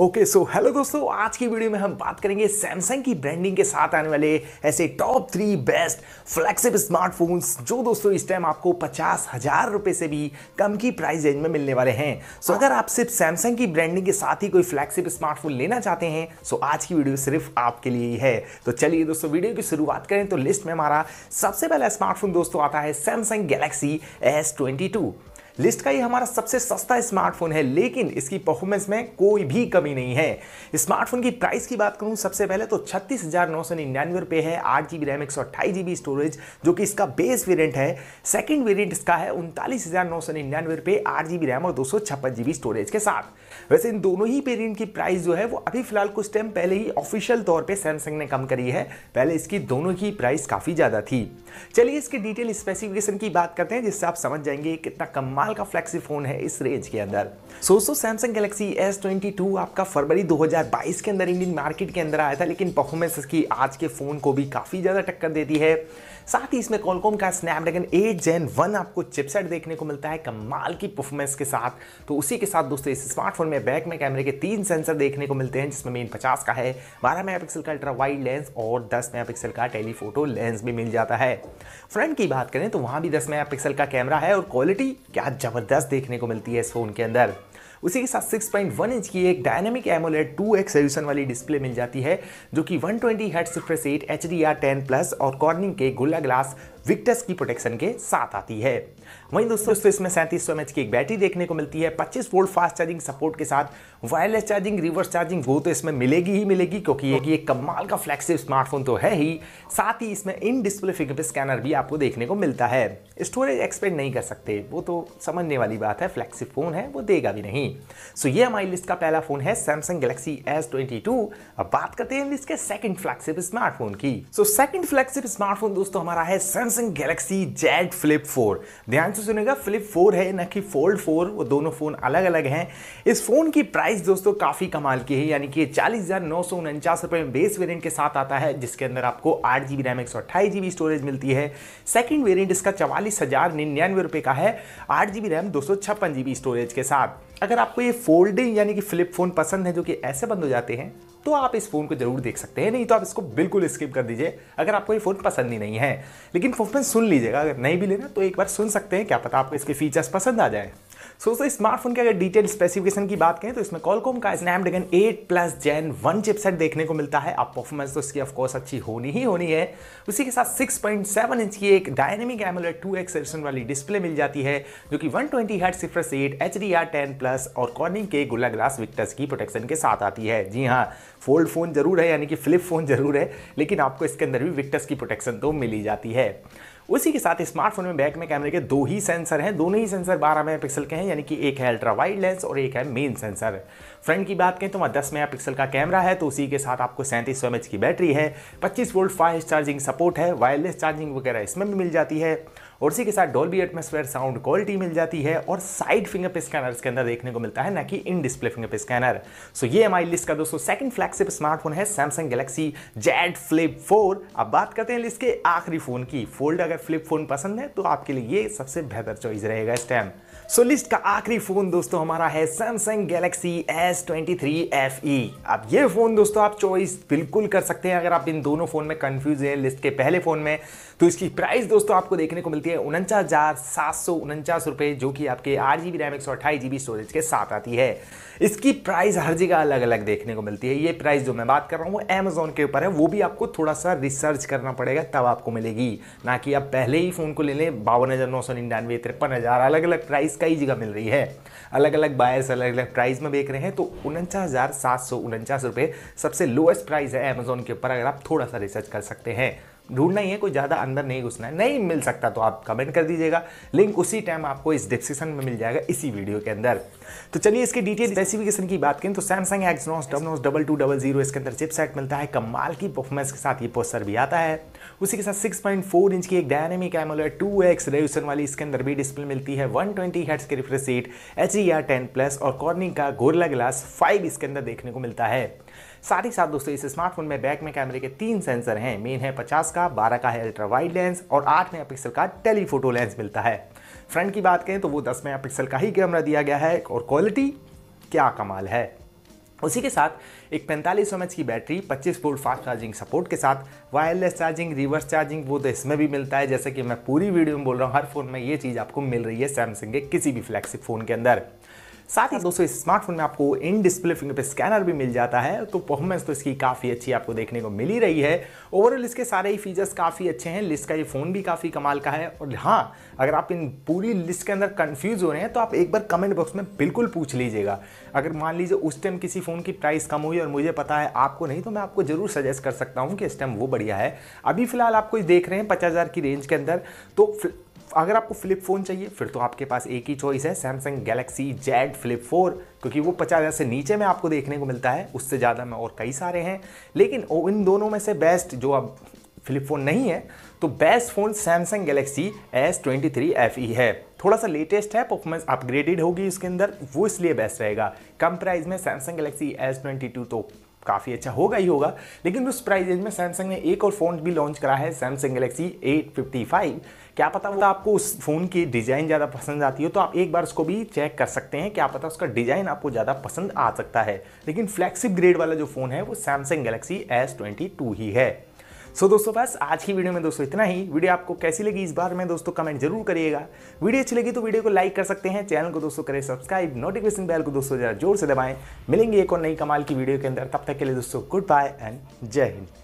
okay so hello दोस्तों आज की वीडियो में हम बात करेंगे सैमसंग की ब्रांडिंग के साथ आने वाले ऐसे top three best flagship smartphones जो दोस्तों इस टाइम आपको पचास हजार रुपये से भी कम की प्राइस रेंज में मिलने वाले हैं सो so, अगर आप सिर्फ सैमसंग की ब्रांडिंग के साथ ही कोई फ्लैक्सिप स्मार्टफोन लेना चाहते हैं सो so आज की वीडियो सिर्फ आपके लिए ही है तो चलिए दोस्तों वीडियो की शुरुआत करें तो लिस्ट में हमारा सबसे पहला स्मार्टफोन दोस्तों आता है Samsung Galaxy S twenty two list का ये हमारा सबसे सस्ता स्मार्टफोन है लेकिन इसकी परफॉर्मेंस में कोई भी कमी नहीं है स्मार्टफोन की प्राइस की बात करूं सबसे पहले तो छत्तीस हज़ार नौ सौ निन्यानवे रुपए है आठ जीबी रैम एक सौ अट्ठाईस जीबी स्टोरेज जो कि इसका बेस वेरियंट है सेकेंड वेरियंट इसका है उनतालीस हज़ार नौ सौ निन्यानवे रुपये आठ जीबी रैम और दो सौ छप्पन जीबी स्टोरेज के साथ वैसे इन दोनों ही वेरियंट की प्राइस जो है वो अभी फिलहाल कुछ टाइम पहले ही ऑफिशियल तौर पर सैमसंग ने कम करी है पहले इसकी दोनों की प्राइस काफ़ी ज़्यादा थी चलिए इसके डिटेल स्पेसिफिकेशन की बात करते हैं जिससे आप समझ जाएंगे कितना कमाल का फ्लैक्सी फ़ोन है इस रेंज के अंदर सोचो Samsung Galaxy S twenty two आपका फरवरी 2022 के अंदर इंडियन मार्केट के अंदर आया था लेकिन परफॉर्मेंस इसकी आज के फ़ोन को भी काफ़ी ज़्यादा टक्कर देती है साथ ही इसमें कॉलकॉम का स्नैपड्रैगन एट जेन वन आपको चिपसेट देखने को मिलता है कमाल की परफॉर्मेंस के साथ तो उसी के साथ दोस्तों इस स्मार्टफोन में बैक में कैमरे के तीन सेंसर देखने को मिलते हैं जिसमें मेन पचास का है बारह मेगा का अल्ट्रा वाइड लेंस और दस मेगा का टेलीफोटो लेंस भी मिल जाता है फ्रंट की बात करें तो वहाँ भी दस मेगा का कैमरा है और क्वालिटी क्या ज़बरदस्त देखने को मिलती है इस फ़ोन के अंदर उसी के साथ 6.1 इंच की एक डायनेमिक एमोलेट 2x सोल्यूशन वाली डिस्प्ले मिल जाती है जो कि 120 ट्वेंटी हेड refresh rate H D R ten plus और कॉर्निंग के गुला ग्लास विक्टस की प्रोटेक्शन के साथ आती है वहीं दोस्तों इस इसमें सैंतीस सौ की एक बैटरी देखने को मिलती है 25 वोल्ट फास्ट चार्जिंग सपोर्ट के साथ वायरलेस चार्जिंग रिवर्स चार्जिंग वो तो इसमें मिलेगी ही मिलेगी क्योंकि ये एक कमाल का फ्लैक्सिव स्मार्टफोन तो है ही साथ ही इसमें इन डिस्प्ले फिंगरप्रिंट स्कैनर भी आपको देखने को मिलता है स्टोरेज एक्सपेंड नहीं कर सकते वो तो समझने वाली बात है फ्लैक्सिव फोन है वो देगा भी नहीं नहीं सो so, ये हमारी लिस्ट का पहला फ़ोन है Samsung Galaxy S twenty two अब बात करते हैं लिस्ट के सेकंड फ्लैगशिप स्मार्टफोन की सो सेकंड फ्लैगशिप स्मार्टफोन दोस्तों हमारा है Samsung Galaxy Z flip four ध्यान से सुनेगा फ्लिप फोर है ना कि फोल्ड फोर वो दोनों फ़ोन अलग अलग हैं इस फ़ोन की प्राइस दोस्तों काफ़ी कमाल की है यानी कि चालीस हज़ार नौ सौ उनचास रुपये में बेस वेरियंट के साथ आता है जिसके अंदर आपको आठ जी बी रैम एक सौ अट्ठाईस जी स्टोरेज मिलती है सेकेंड वेरियंट इसका चवालीस हज़ार निन्यानवे रुपये का है आठ जी रैम दो सौ छप्पन जी स्टोरेज के साथ अगर आपको ये फोल्डिंग यानी कि फ्लिप फ़ोन पसंद है जो कि ऐसे बंद हो जाते हैं तो आप इस फ़ोन को ज़रूर देख सकते हैं नहीं तो आप इसको बिल्कुल स्किप कर दीजिए अगर आपको ये फ़ोन पसंद ही नहीं है लेकिन फोन सुन लीजिएगा अगर नहीं भी लेना तो एक बार सुन सकते हैं क्या पता आपको इसके फीचर्स पसंद आ जाए सो दोस्तों स्मार्टफोन के अगर डिटेल स्पेसिफिकेशन की बात करें तो इसमें कॉलकॉम का Snapdragon 8 plus gen one chipset देखने को मिलता है अब परफॉर्मेंस तो इसकी ऑफकोर्स अच्छी होनी ही होनी है उसी के साथ 6.7 इंच की एक डायनेमिक एमुलेट टू एक्सन वाली डिस्प्ले मिल जाती है जो कि 120 twenty hertz refresh rate H D R ten plus और कॉर्निंग के गुला ग्लास विक्टर्स की प्रोटेक्शन के साथ आती है जी हाँ फोल्ड फोन जरूर है यानी कि फ्लिप फोन जरूर है लेकिन आपको इसके अंदर भी विक्टर्स की प्रोटेक्शन तो मिली जाती है उसी के साथ स्मार्टफोन में बैक में कैमरे के दो ही सेंसर हैं दोनों ही सेंसर बारह मेगा पिक्सल के हैं यानी कि एक है अल्ट्रा वाइड लेंस और एक है मेन सेंसर फ्रंट की बात करें तो वहाँ दस मेगा पिक्सल का कैमरा है तो उसी के साथ आपको सैंतीस सौ की बैटरी है पच्चीस वोल्ट फास्ट चार्जिंग सपोर्ट है वायरलेस चार्जिंग वगैरह इसमें भी मिल जाती है और इसी के साथ डॉल्बी एटमोसफेयर साउंड क्वालिटी मिल जाती है और साइड फिंगर पे स्कैनर इसके अंदर देखने को मिलता है ना कि in display fingerprint scanner so ये एम लिस्ट का दोस्तों सेकंड फ्लैगशिप स्मार्टफोन है Samsung Galaxy Z flip four अब बात करते हैं लिस्ट के आखिरी फोन की फोल्ड अगर फ्लिप फोन पसंद है तो आपके लिए ये सबसे बेहतर चॉइस रहेगा इस टाइम सो लिस्ट का आखिरी फोन दोस्तों हमारा है सैमसंग गैलेक्सी एस ट्वेंटी अब ये फोन दोस्तों आप चॉइस बिल्कुल कर सकते हैं अगर आप इन दोनों फोन में कंफ्यूज हैं लिस्ट के पहले फोन में तो इसकी प्राइस दोस्तों आपको देखने को मिलती है उनचास हज़ार सात सौ उनचास रुपये जो कि आपके आठ जी बी रैम एक सौ जी बी स्टोरेज के साथ आती है इसकी प्राइस हर जगह अलग अलग देखने को मिलती है ये प्राइस जो मैं बात कर रहा हूँ वो अमेजोन के ऊपर है वो भी आपको थोड़ा सा रिसर्च करना पड़ेगा तब आपको मिलेगी ना कि आप पहले ही फ़ोन को ले लें बावन हज़ार नौ सौ निन्यानवे तिरपन हज़ार अलग अलग प्राइस कई जगह मिल रही है अलग अलग बायर्स अलग अलग प्राइस में बेच रहे हैं तो उनचास हज़ार सात सौ उनचास रुपये सबसे लोएस्ट प्राइस है अमेजोन के ऊपर अगर आप थोड़ा सा रिसर्च कर सकते हैं ढूंढना ही है कोई ज़्यादा अंदर नहीं घुसना है नहीं मिल सकता तो आप कमेंट कर दीजिएगा लिंक उसी टाइम आपको इस डिस्क्रिप्शन में मिल जाएगा इसी वीडियो के अंदर तो चलिए इसके डिटेल स्पेसिफिकेशन की बात करें तो सैमसंग एक्सनोस डबनोस डबल टू डबल जीरो इसके अंदर चिप सेट मिलता है कमाल की परफॉर्मेंस के साथ ये पोस्टर भी आता है उसी के साथ 6.4 इंच की एक डायनेमिक टू एक्स रेजोल्यूशन वाली इसके अंदर भी डिस्प्ले मिलती है 120 हर्ट्ज की रिफ्रेश रेट एच 10 प्लस और कॉर्निंग का गोरला ग्लास फाइव इसके अंदर देखने को मिलता है साथ ही साथ दोस्तों इस स्मार्टफोन में बैक में कैमरे के तीन सेंसर हैं मेन है पचास का बारह का है अल्ट्रा वाइड लेंस और आठ मेगापिक्सल का टेलीफोटो लेंस मिलता है फ्रंट की बात करें तो वो दस मेगापिक्सल का ही कैमरा दिया गया है और क्वालिटी क्या कमाल है उसी के साथ एक पैंतालीस एम की battery 25 volt fast charging support के साथ वायरलेस चार्जिंग रिवर्स चार्जिंग वो तो इसमें भी मिलता है जैसे कि मैं पूरी वीडियो में बोल रहा हूँ हर फोन में ये चीज़ आपको मिल रही है सैमसंग के किसी भी फ्लैगशिप फ़ोन के अंदर साथ ही दोस्तों इस स्मार्टफोन में आपको इन डिस्प्ले फिंगरप्रिंट स्कैनर भी मिल जाता है तो परफॉर्मेंस तो इसकी काफ़ी अच्छी आपको देखने को मिल ही रही है ओवरऑल इसके सारे ही फीचर्स काफ़ी अच्छे हैं लिस्ट का ये फ़ोन भी काफ़ी कमाल का है और हाँ अगर आप इन पूरी लिस्ट के अंदर कन्फ्यूज़ हो रहे हैं तो आप एक बार कमेंट बॉक्स में बिल्कुल पूछ लीजिएगा अगर मान लीजिए उस टाइम किसी फ़ोन की प्राइस कम हुई और मुझे पता है आपको नहीं तो मैं आपको ज़रूर सजेस्ट कर सकता हूँ कि इस टाइम वो बढ़िया है अभी फ़िलहाल आपको देख रहे हैं पचास की रेंज के अंदर तो अगर आपको फ्लिप फ़ोन चाहिए फिर तो आपके पास एक ही चॉइस है Samsung Galaxy Z flip four क्योंकि वो पचास हज़ार से नीचे में आपको देखने को मिलता है उससे ज़्यादा में और कई सारे हैं लेकिन इन दोनों में से बेस्ट जो अब फ्लिप फ़ोन नहीं है तो best phone Samsung Galaxy S twenty three F E है थोड़ा सा लेटेस्ट है परफॉर्मेंस अपग्रेडेड होगी इसके अंदर वो इसलिए बेस्ट रहेगा कम प्राइस में Samsung Galaxy S twenty two तो काफ़ी अच्छा होगा ही होगा लेकिन उस प्राइस रेंज में सैमसंग ने एक और फ़ोन भी लॉन्च करा है सैमसंग गलेक्सी फाइव क्या पता होता आपको उस फ़ोन की डिज़ाइन ज़्यादा पसंद आती हो तो आप एक बार उसको भी चेक कर सकते हैं क्या पता उसका डिज़ाइन आपको ज़्यादा पसंद आ सकता है लेकिन फ्लैक्सिप ग्रेड वाला जो फ़ोन है वो सैमसंग गलेक्सी एस ही है सो so, दोस्तों बस आज की वीडियो में दोस्तों इतना ही वीडियो आपको कैसी लगी इस बार में दोस्तों कमेंट जरूर करिएगा वीडियो अच्छी लगी तो वीडियो को लाइक कर सकते हैं चैनल को दोस्तों करें सब्सक्राइब नोटिफिकेशन बेल को दोस्तों जरा जोर से दबाएं मिलेंगे एक और नई कमाल की वीडियो के अंदर तब तक के लिए दोस्तों गुड बाय एंड जय हिंद